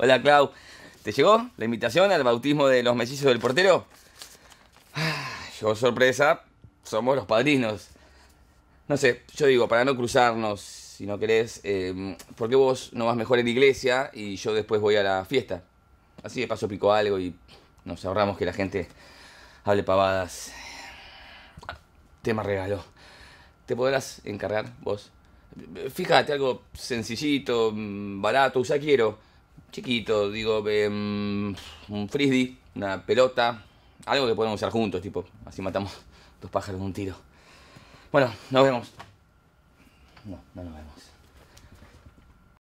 Hola, Clau. ¿Te llegó la invitación al bautismo de los mellizos del portero? Ah, yo, sorpresa, somos los padrinos. No sé, yo digo, para no cruzarnos, si no querés, em, porque ¿por qué vos no vas mejor en iglesia y yo después voy a la fiesta? Así de paso pico algo y nos ahorramos que la gente hable pavadas. Tema regalo. ¿Te podrás encargar vos? Fíjate, algo sencillito, mm, barato, usa quiero chiquito, digo, mm, un frisbee, una pelota, algo que podemos usar juntos, tipo, así matamos dos pájaros de un tiro. Bueno, nos vemos. No, no nos vemos.